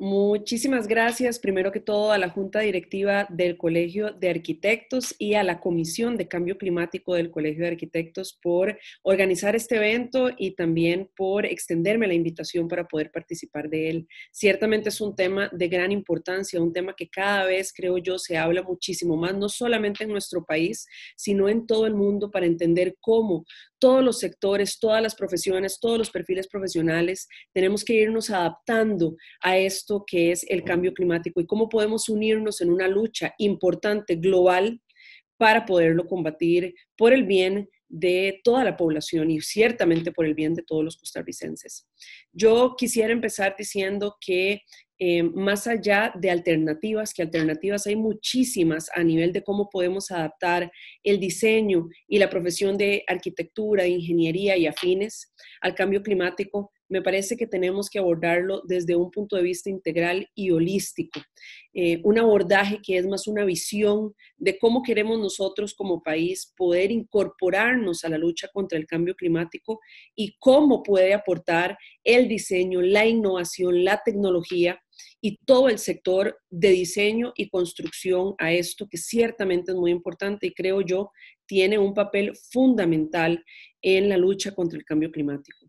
Muchísimas gracias, primero que todo, a la Junta Directiva del Colegio de Arquitectos y a la Comisión de Cambio Climático del Colegio de Arquitectos por organizar este evento y también por extenderme la invitación para poder participar de él. Ciertamente es un tema de gran importancia, un tema que cada vez, creo yo, se habla muchísimo más, no solamente en nuestro país, sino en todo el mundo para entender cómo todos los sectores, todas las profesiones, todos los perfiles profesionales, tenemos que irnos adaptando a esto que es el cambio climático y cómo podemos unirnos en una lucha importante global para poderlo combatir por el bien de toda la población y ciertamente por el bien de todos los costarricenses. Yo quisiera empezar diciendo que eh, más allá de alternativas, que alternativas hay muchísimas a nivel de cómo podemos adaptar el diseño y la profesión de arquitectura, de ingeniería y afines al cambio climático, me parece que tenemos que abordarlo desde un punto de vista integral y holístico. Eh, un abordaje que es más una visión de cómo queremos nosotros como país poder incorporarnos a la lucha contra el cambio climático y cómo puede aportar el diseño, la innovación, la tecnología y todo el sector de diseño y construcción a esto, que ciertamente es muy importante y creo yo tiene un papel fundamental en la lucha contra el cambio climático.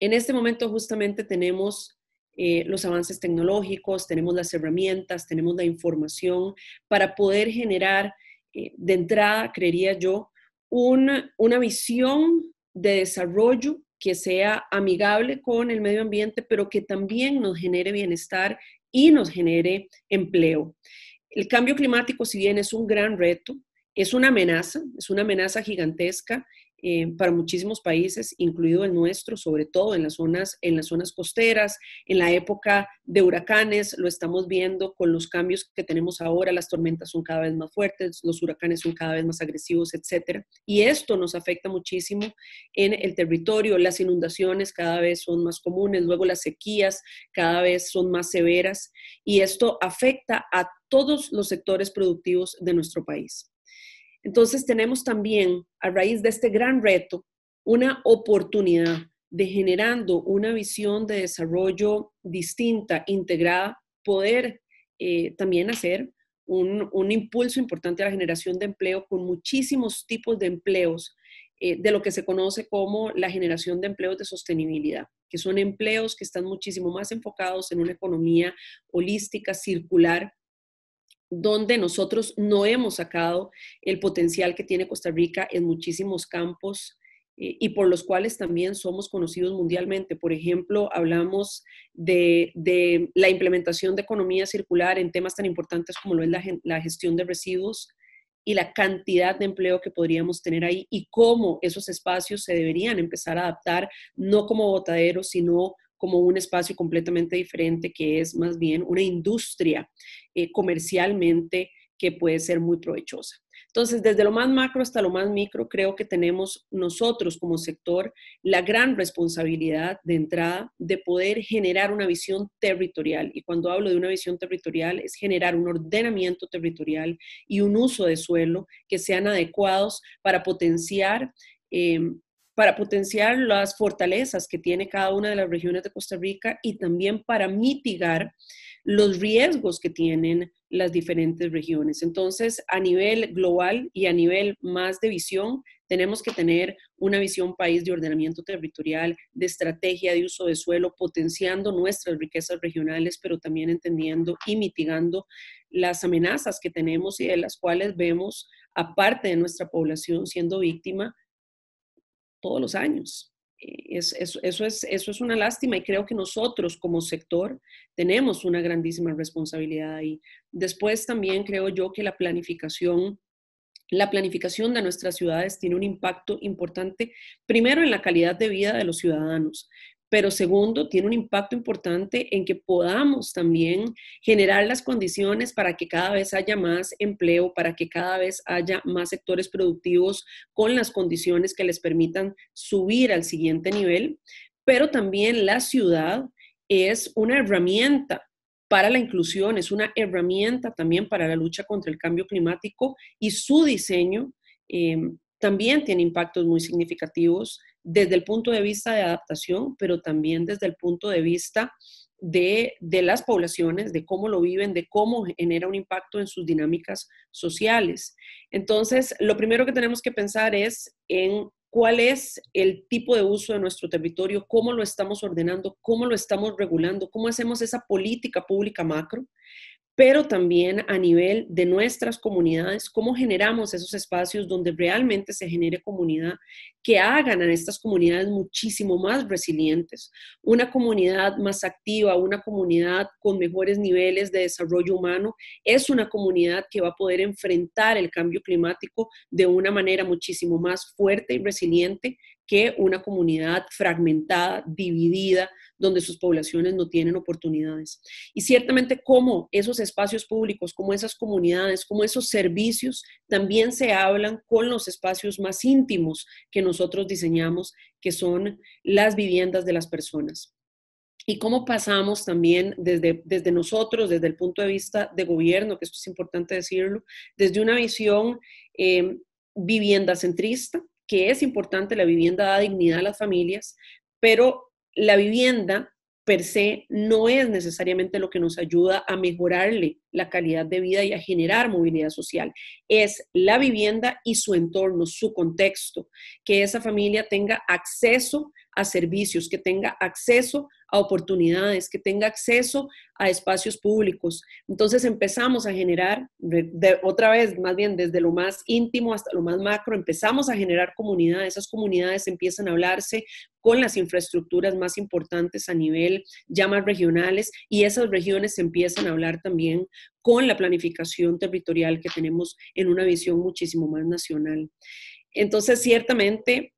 En este momento justamente tenemos eh, los avances tecnológicos, tenemos las herramientas, tenemos la información para poder generar eh, de entrada, creería yo, una, una visión de desarrollo que sea amigable con el medio ambiente, pero que también nos genere bienestar y nos genere empleo. El cambio climático, si bien es un gran reto, es una amenaza, es una amenaza gigantesca eh, para muchísimos países, incluido el nuestro, sobre todo en las, zonas, en las zonas costeras, en la época de huracanes, lo estamos viendo con los cambios que tenemos ahora, las tormentas son cada vez más fuertes, los huracanes son cada vez más agresivos, etc. Y esto nos afecta muchísimo en el territorio, las inundaciones cada vez son más comunes, luego las sequías cada vez son más severas y esto afecta a todos los sectores productivos de nuestro país. Entonces tenemos también, a raíz de este gran reto, una oportunidad de generando una visión de desarrollo distinta, integrada, poder eh, también hacer un, impulso importante a la generación de empleo con muchísimos tipos de empleos, eh, de lo que se conoce como la generación de empleos de sostenibilidad, que son empleos que están muchísimo más enfocados en una economía holística, circular, donde nosotros no hemos sacado el potencial que tiene Costa Rica en muchísimos campos eh, y por los cuales también somos conocidos mundialmente. Por ejemplo, hablamos de, la implementación de economía circular en temas tan importantes como lo es la, la gestión de residuos y la cantidad de empleo que podríamos tener ahí y cómo esos espacios se deberían empezar a adaptar, no como botaderos, sino como un espacio completamente diferente que es más bien una industria eh, comercialmente que puede ser muy provechosa. Entonces, desde lo más macro hasta lo más micro, creo que tenemos nosotros como sector la gran responsabilidad de entrada de poder generar una visión territorial. Y cuando hablo de una visión territorial, es generar un ordenamiento territorial y un uso de suelo que sean adecuados para potenciar em, para potenciar las fortalezas que tiene cada una de las regiones de Costa Rica y también para mitigar los riesgos que tienen las diferentes regiones. Entonces, a nivel global y a nivel más de visión, tenemos que tener una visión país de ordenamiento territorial, de estrategia de uso de suelo, potenciando nuestras riquezas regionales, pero también entendiendo y mitigando las amenazas que tenemos y de las cuales vemos a parte de nuestra población siendo víctima todos los años. Eh, eso, es, eso es una lástima y creo que nosotros como sector tenemos una grandísima responsabilidad ahí. Después también creo yo que la planificación, la planificación de nuestras ciudades tiene un impacto importante, primero en la calidad de vida de los ciudadanos, pero segundo, tiene un impacto importante en que podamos también generar las condiciones para que cada vez haya más empleo, para que cada vez haya más sectores productivos con las condiciones que les permitan subir al siguiente nivel, pero también la ciudad es una herramienta para la inclusión, es una herramienta también para la lucha contra el cambio climático y su diseño eh, también tiene impactos muy significativos desde el punto de vista de adaptación, pero también desde el punto de vista de, las poblaciones, de cómo lo viven, de cómo genera un impacto en sus dinámicas sociales. Entonces, lo primero que tenemos que pensar es en cuál es el tipo de uso de nuestro territorio, cómo lo estamos ordenando, cómo lo estamos regulando, cómo hacemos esa política pública macro, pero también a nivel de nuestras comunidades, cómo generamos esos espacios donde realmente se genere comunidad, que hagan a estas comunidades muchísimo más resilientes, una comunidad más activa, una comunidad con mejores niveles de desarrollo humano, es una comunidad que va a poder enfrentar el cambio climático de una manera muchísimo más fuerte y resiliente que una comunidad fragmentada, dividida, donde sus poblaciones no tienen oportunidades. Y ciertamente cómo esos espacios públicos, como esas comunidades, como esos servicios, también se hablan con los espacios más íntimos que nosotros diseñamos, que son las viviendas de las personas. Y cómo pasamos también desde, desde nosotros, desde el punto de vista de gobierno, que esto es importante decirlo, desde una visión eh, vivienda centrista, que es importante, la vivienda da dignidad a las familias, pero la vivienda per se no es necesariamente lo que nos ayuda a mejorarle la calidad de vida y a generar movilidad social. Es la vivienda y su entorno, su contexto, que esa familia tenga acceso a servicios, que tenga acceso oportunidades, que tenga acceso a espacios públicos. Entonces empezamos a generar, de, otra vez, más bien desde lo más íntimo hasta lo más macro, empezamos a generar comunidades. Esas comunidades empiezan a hablarse con las infraestructuras más importantes a nivel ya más regionales y esas regiones empiezan a hablar también con la planificación territorial que tenemos en una visión muchísimo más nacional. Entonces, ciertamente,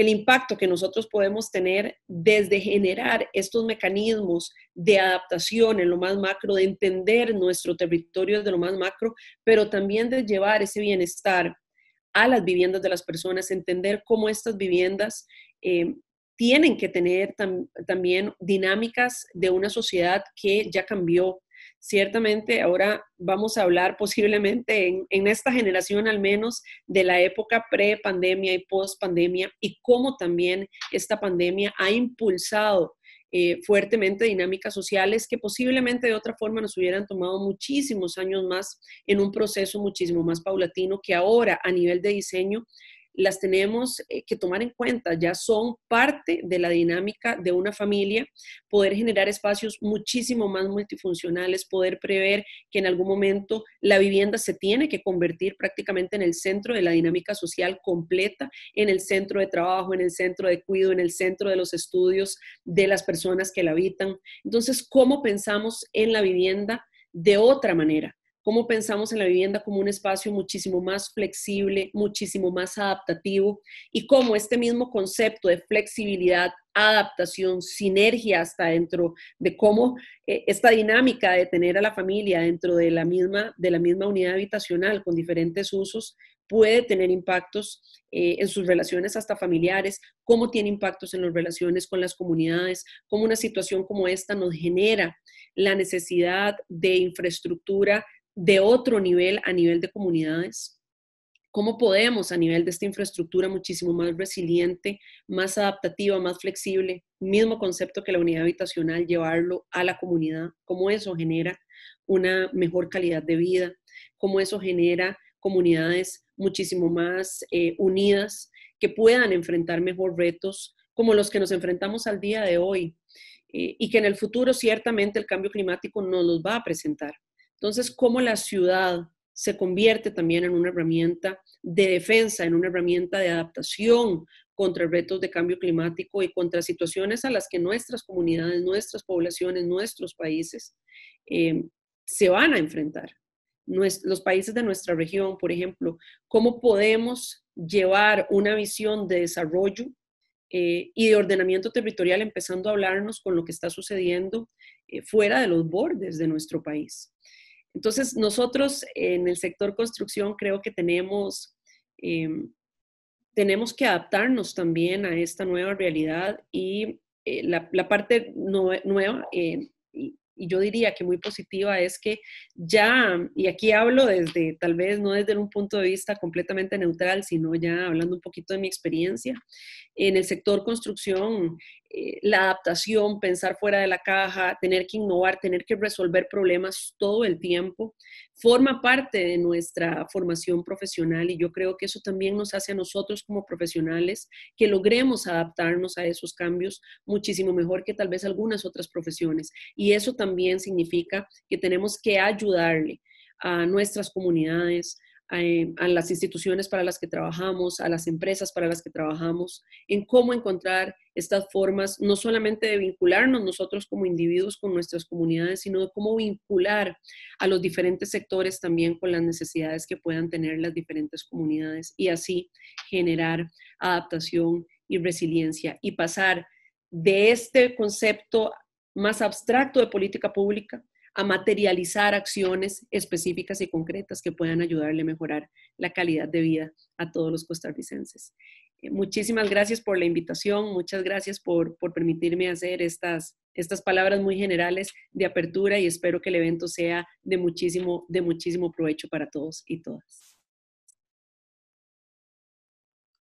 el impacto que nosotros podemos tener desde generar estos mecanismos de adaptación en lo más macro, de entender nuestro territorio desde lo más macro, pero también de llevar ese bienestar a las viviendas de las personas, entender cómo estas viviendas eh, tienen que tener también dinámicas de una sociedad que ya cambió, Ciertamente ahora vamos a hablar posiblemente en, esta generación al menos de la época pre-pandemia y post-pandemia y cómo también esta pandemia ha impulsado eh, fuertemente dinámicas sociales que posiblemente de otra forma nos hubieran tomado muchísimos años más en un proceso muchísimo más paulatino que ahora a nivel de diseño las tenemos eh, que tomar en cuenta, ya son parte de la dinámica de una familia, poder generar espacios muchísimo más multifuncionales, poder prever que en algún momento la vivienda se tiene que convertir prácticamente en el centro de la dinámica social completa, en el centro de trabajo, en el centro de cuidado, en el centro de los estudios de las personas que la habitan. Entonces, ¿cómo pensamos en la vivienda de otra manera? cómo pensamos en la vivienda como un espacio muchísimo más flexible, muchísimo más adaptativo y cómo este mismo concepto de flexibilidad, adaptación, sinergia hasta dentro de cómo eh, esta dinámica de tener a la familia dentro de la misma, de la misma unidad habitacional con diferentes usos puede tener impactos eh, en sus relaciones hasta familiares, cómo tiene impactos en las relaciones con las comunidades, cómo una situación como esta nos genera la necesidad de infraestructura de otro nivel a nivel de comunidades? ¿Cómo podemos a nivel de esta infraestructura muchísimo más resiliente, más adaptativa, más flexible, mismo concepto que la unidad habitacional, llevarlo a la comunidad? ¿Cómo eso genera una mejor calidad de vida? ¿Cómo eso genera comunidades muchísimo más eh, unidas que puedan enfrentar mejor retos como los que nos enfrentamos al día de hoy? Eh, y que en el futuro ciertamente el cambio climático nos los va a presentar. Entonces, cómo la ciudad se convierte también en una herramienta de defensa, en una herramienta de adaptación contra retos de cambio climático y contra situaciones a las que nuestras comunidades, nuestras poblaciones, nuestros países eh, se van a enfrentar. los países de nuestra región, por ejemplo, cómo podemos llevar una visión de desarrollo eh, y de ordenamiento territorial, empezando a hablarnos con lo que está sucediendo eh, fuera de los bordes de nuestro país. Entonces, nosotros en el sector construcción creo que tenemos, em, tenemos que adaptarnos también a esta nueva realidad y eh, la, parte nueva, eh, y, yo diría que muy positiva, es que ya, y aquí hablo desde, tal vez no desde un punto de vista completamente neutral, sino ya hablando un poquito de mi experiencia, en el sector construcción eh, la adaptación, pensar fuera de la caja, tener que innovar, tener que resolver problemas todo el tiempo, forma parte de nuestra formación profesional y yo creo que eso también nos hace a nosotros como profesionales que logremos adaptarnos a esos cambios muchísimo mejor que tal vez algunas otras profesiones. Y eso también significa que tenemos que ayudarle a nuestras comunidades, eh, a las instituciones para las que trabajamos, a las empresas para las que trabajamos, en cómo encontrar estas formas, no solamente de vincularnos nosotros como individuos con nuestras comunidades, sino de cómo vincular a los diferentes sectores también con las necesidades que puedan tener las diferentes comunidades y así generar adaptación y resiliencia y pasar de este concepto más abstracto de política pública a materializar acciones específicas y concretas que puedan ayudarle a mejorar la calidad de vida a todos los costarricenses. Eh, muchísimas gracias por la invitación, muchas gracias por, permitirme hacer estas, estas palabras muy generales de apertura y espero que el evento sea de muchísimo, de muchísimo provecho para todos y todas.